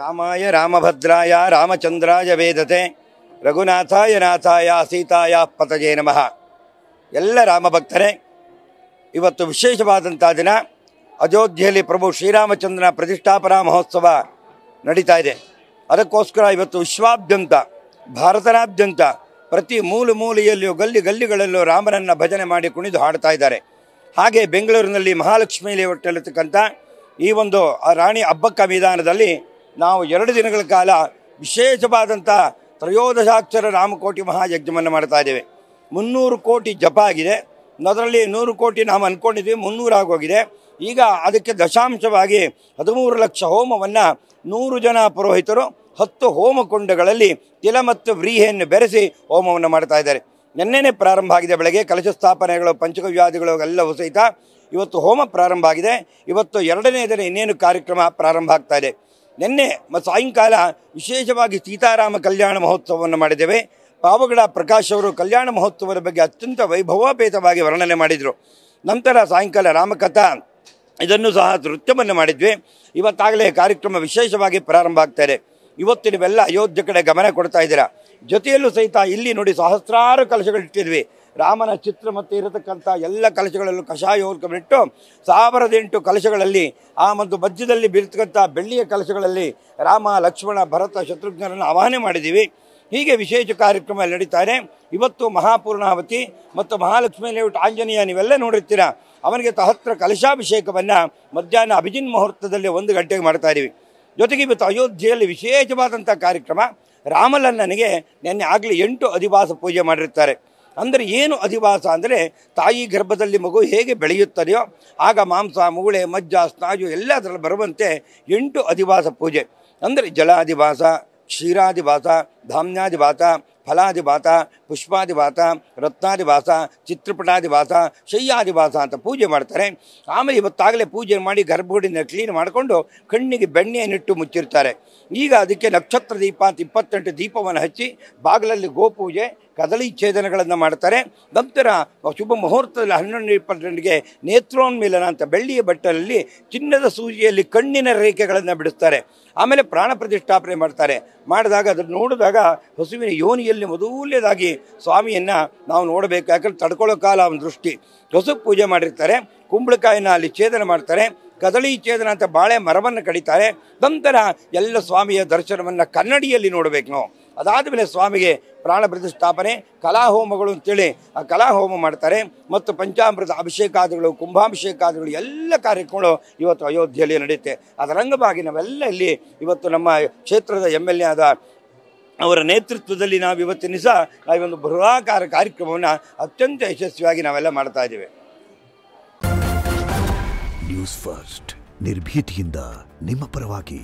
ರಾಮಾಯ ರಾಮಭದ್ರಾಯ ರಾಮಚಂದ್ರಾಯ ವೇದತೆ ರಘುನಾಥಾಯ ನಾಥಾಯ ಸೀತಾಯ ಪತಜೇ ನಮಃ ಎಲ್ಲ ರಾಮಭಕ್ತರೇ ಇವತ್ತು ವಿಶೇಷವಾದಂಥ ದಿನ ಅಯೋಧ್ಯೆಯಲ್ಲಿ ಪ್ರಭು ಶ್ರೀರಾಮಚಂದ್ರನ ಪ್ರತಿಷ್ಠಾಪನಾ ಮಹೋತ್ಸವ ನಡೀತಾ ಇದೆ ಅದಕ್ಕೋಸ್ಕರ ಇವತ್ತು ವಿಶ್ವಾದ್ಯಂತ ಭಾರತನಾದ್ಯಂತ ಪ್ರತಿ ಮೂಲು ಮೂಲೆಯಲ್ಲಿಯೂ ಗಲ್ಲಿ ಗಲ್ಲಿಗಳಲ್ಲೂ ರಾಮನನ್ನು ಭಜನೆ ಮಾಡಿ ಕುಣಿದು ಹಾಡ್ತಾ ಇದ್ದಾರೆ ಹಾಗೆ ಬೆಂಗಳೂರಿನಲ್ಲಿ ಮಹಾಲಕ್ಷ್ಮಿ ಲೇಔಟ್ನಲ್ಲಿರ್ತಕ್ಕಂಥ ಈ ಒಂದು ರಾಣಿ ಅಬ್ಬಕ್ಕ ಮೈದಾನದಲ್ಲಿ ನಾವು ಎರಡು ದಿನಗಳ ಕಾಲ ವಿಶೇಷವಾದಂಥ ತ್ರಯೋದಶಾಕ್ಷರ ರಾಮಕೋಟಿ ಮಹಾಯಜ್ಞವನ್ನು ಮಾಡ್ತಾ ಇದ್ದೇವೆ ಮುನ್ನೂರು ಕೋಟಿ ಜಪ ಆಗಿದೆ ಅದರಲ್ಲಿ ನೂರು ಕೋಟಿ ನಾವು ಅಂದ್ಕೊಂಡಿದ್ವಿ ಮುನ್ನೂರು ಆಗೋಗಿದೆ ಈಗ ಅದಕ್ಕೆ ದಶಾಂಶವಾಗಿ ಹದಿಮೂರು ಲಕ್ಷ ಹೋಮವನ್ನು ನೂರು ಜನ ಪುರೋಹಿತರು ಹತ್ತು ಹೋಮ ಕುಂಡಗಳಲ್ಲಿ ತಿಲ ಮತ್ತು ವ್ರೀಹೆಯನ್ನು ಬೆರೆಸಿ ಹೋಮವನ್ನು ಮಾಡ್ತಾ ಇದ್ದಾರೆ ನಿನ್ನೆನೇ ಪ್ರಾರಂಭ ಆಗಿದೆ ಬೆಳಗ್ಗೆ ಕಲಶ ಸ್ಥಾಪನೆಗಳು ಪಂಚಕವ್ಯಾದಿಗಳು ಎಲ್ಲವೂ ಸಹಿತ ಇವತ್ತು ಹೋಮ ಪ್ರಾರಂಭ ಆಗಿದೆ ಇವತ್ತು ಎರಡನೇ ದಿನ ಇನ್ನೇನು ಕಾರ್ಯಕ್ರಮ ಪ್ರಾರಂಭ ಆಗ್ತಾ ಇದೆ ನಿನ್ನೆ ಮತ್ತು ಸಾಯಂಕಾಲ ವಿಶೇಷವಾಗಿ ಸೀತಾರಾಮ ಕಲ್ಯಾಣ ಮಹೋತ್ಸವವನ್ನು ಮಾಡಿದ್ದೇವೆ ಪಾವಗಡ ಪ್ರಕಾಶ್ ಅವರು ಕಲ್ಯಾಣ ಮಹೋತ್ಸವದ ಬಗ್ಗೆ ಅತ್ಯಂತ ವೈಭವೋಪೇತವಾಗಿ ವರ್ಣನೆ ಮಾಡಿದರು ನಂತರ ಸಾಯಂಕಾಲ ರಾಮಕಥಾ ಇದನ್ನು ಸಹ ನೃತ್ಯವನ್ನು ಮಾಡಿದ್ವಿ ಇವತ್ತಾಗಲೇ ಕಾರ್ಯಕ್ರಮ ವಿಶೇಷವಾಗಿ ಪ್ರಾರಂಭ ಆಗ್ತಾಯಿದೆ ಇವತ್ತು ನೀವೆಲ್ಲ ಅಯೋಧ್ಯೆ ಕಡೆ ಗಮನ ಕೊಡ್ತಾ ಇದ್ದೀರಾ ಜೊತೆಯಲ್ಲೂ ಸಹಿತ ಇಲ್ಲಿ ನೋಡಿ ಸಹಸ್ರಾರು ಕಲಶಗಳಿಟ್ಟಿದ್ವಿ ರಾಮನ ಚಿತ್ರ ಮತ್ತು ಇರತಕ್ಕಂಥ ಎಲ್ಲ ಕಲಶಗಳಲ್ಲೂ ಕಷಾಯ ಹೋಲ್ಕೊಂಡ್ಬಿಟ್ಟು ಸಾವಿರದ ಎಂಟು ಕಲಶಗಳಲ್ಲಿ ಆ ಮತ್ತು ಮಧ್ಯದಲ್ಲಿ ಬೀರ್ತಕ್ಕಂಥ ಬೆಳ್ಳಿಯ ಕಲಶಗಳಲ್ಲಿ ರಾಮ ಲಕ್ಷ್ಮಣ ಭರತ ಶತ್ರುಘ್ನರನ್ನು ಆಹ್ವಾನ ಮಾಡಿದ್ದೀವಿ ಹೀಗೆ ವಿಶೇಷ ಕಾರ್ಯಕ್ರಮ ನಡೀತಾರೆ ಇವತ್ತು ಮಹಾಪೂರ್ಣಾವತಿ ಮತ್ತು ಮಹಾಲಕ್ಷ್ಮೀ ಲೇಔಟ್ ಆಂಜನೇಯ ನೀವೆಲ್ಲ ನೋಡಿರ್ತೀರ ಅವನಿಗೆ ತಹತ್ರ ಕಲಶಾಭಿಷೇಕವನ್ನು ಮಧ್ಯಾಹ್ನ ಅಭಿಜಿನ್ ಮುಹೂರ್ತದಲ್ಲಿ ಒಂದು ಗಂಟೆಗೆ ಮಾಡ್ತಾ ಇದ್ದೀವಿ ಜೊತೆಗೆ ಇವತ್ತು ಅಯೋಧ್ಯೆಯಲ್ಲಿ ವಿಶೇಷವಾದಂಥ ಕಾರ್ಯಕ್ರಮ ರಾಮಲನ್ನನಿಗೆ ನಿನ್ನೆ ಆಗಲಿ ಎಂಟು ಅಧಿವಾಸ ಪೂಜೆ ಮಾಡಿರ್ತಾರೆ ಅಂದರೆ ಏನು ಅಧಿವಾಸ ಅಂದರೆ ತಾಯಿ ಗರ್ಭದಲ್ಲಿ ಮಗು ಹೇಗೆ ಬೆಳೆಯುತ್ತದೆಯೋ ಆಗ ಮಾಂಸ ಮೂಳೆ ಮಜ್ಜ ಸ್ನಾಯು ಎಲ್ಲದರಲ್ಲಿ ಬರುವಂತೆ ಎಂಟು ಅಧಿವಾಸ ಪೂಜೆ ಅಂದರೆ ಜಲಾಧಿವಾಸ ಕ್ಷೀರಾಧಿವಾಸ ಧಾಮ್ಯಾಧಿವಾಸ ಫಲಾಧಿವಾತ ಪುಷ್ಪಾಧಿವಾತ ರತ್ನಾಧಿವಾಸ ಚಿತ್ರಪಟಾಧಿವಾಸ ಶಯ್ಯಾಧಿವಾಸ ಅಂತ ಪೂಜೆ ಮಾಡ್ತಾರೆ ಆಮೇಲೆ ಇವತ್ತಾಗಲೇ ಪೂಜೆ ಮಾಡಿ ಗರ್ಭಗುಡಿನ ಕ್ಲೀನ್ ಮಾಡಿಕೊಂಡು ಕಣ್ಣಿಗೆ ಬೆಣ್ಣೆಯನ್ನಿಟ್ಟು ಮುಚ್ಚಿರ್ತಾರೆ ಈಗ ಅದಕ್ಕೆ ನಕ್ಷತ್ರ ದೀಪ ಅಂತ ಇಪ್ಪತ್ತೆಂಟು ದೀಪವನ್ನು ಹಚ್ಚಿ ಬಾಗಿಲಲ್ಲಿ ಗೋಪೂಜೆ ಕದಳಿ ಛೇದನಗಳನ್ನು ಮಾಡ್ತಾರೆ ನಂತರ ಶುಭ ಮುಹೂರ್ತದಲ್ಲಿ ಹನ್ನೊಂದು ಪರ್ಸೆಂಟ್ಗೆ ನೇತ್ರೋನ್ಮಿಲನ ಅಂತ ಬೆಳ್ಳಿಯ ಬಟ್ಟಲಲ್ಲಿ ಚಿನ್ನದ ಸೂಜಿಯಲ್ಲಿ ಕಣ್ಣಿನ ರೇಖೆಗಳನ್ನು ಬಿಡಿಸ್ತಾರೆ ಆಮೇಲೆ ಪ್ರಾಣ ಪ್ರತಿಷ್ಠಾಪನೆ ಮಾಡ್ತಾರೆ ಮಾಡಿದಾಗ ಅದನ್ನು ನೋಡಿದಾಗ ಹಸುವಿನ ಯೋನಿಯಲ್ಲಿ ಮೊದಲನೇದಾಗಿ ಸ್ವಾಮಿಯನ್ನು ನಾವು ನೋಡಬೇಕು ಯಾಕಂದರೆ ತಡ್ಕೊಳ್ಳೋ ಕಾಲ ಅವನ ದೃಷ್ಟಿ ಹೊಸಕ್ಕೆ ಪೂಜೆ ಮಾಡಿರ್ತಾರೆ ಕುಂಬಳಕಾಯಿನ ಅಲ್ಲಿ ಛೇದನ ಮಾಡ್ತಾರೆ ಕದಳಿ ಛೇದನ ಅಂತ ಬಾಳೆ ಮರವನ್ನು ಕಡಿತಾರೆ ನಂತರ ಎಲ್ಲ ಸ್ವಾಮಿಯ ದರ್ಶನವನ್ನು ಕನ್ನಡಿಯಲ್ಲಿ ನೋಡಬೇಕು ನಾವು ಅದಾದ ಮೇಲೆ ಸ್ವಾಮಿಗೆ ಪ್ರಾಣ ಪ್ರತಿಷ್ಠಾಪನೆ ಕಲಾಹೋಮಗಳು ಅಂತೇಳಿ ಆ ಕಲಾಹೋಮ ಮಾಡ್ತಾರೆ ಮತ್ತು ಪಂಚಾಮೃತ ಅಭಿಷೇಕಾದಿಗಳು ಕುಂಭಾಭಿಷೇಕಾದಿಗಳು ಎಲ್ಲ ಕಾರ್ಯಕ್ರಮಗಳು ಇವತ್ತು ಅಯೋಧ್ಯೆಯಲ್ಲಿ ನಡೆಯುತ್ತೆ ಅದರ ಅಂಗವಾಗಿ ನಾವೆಲ್ಲ ಇಲ್ಲಿ ಇವತ್ತು ನಮ್ಮ ಕ್ಷೇತ್ರದ ಎಮ್ ಎಲ್ ಎ ಆದ ಅವರ ನೇತೃತ್ವದಲ್ಲಿ ನಾವು ಇವತ್ತಿನ ಸಹ ನಾವೊಂದು ಬೃಹಾಕಾರ ಕಾರ್ಯಕ್ರಮವನ್ನು ಅತ್ಯಂತ ಯಶಸ್ವಿಯಾಗಿ ನಾವೆಲ್ಲ ಮಾಡ್ತಾ ಇದ್ದೇವೆ ನ್ಯೂಸ್ ಫಸ್ಟ್ ನಿರ್ಭೀತಿಯಿಂದ ನಿಮ್ಮ ಪರವಾಗಿ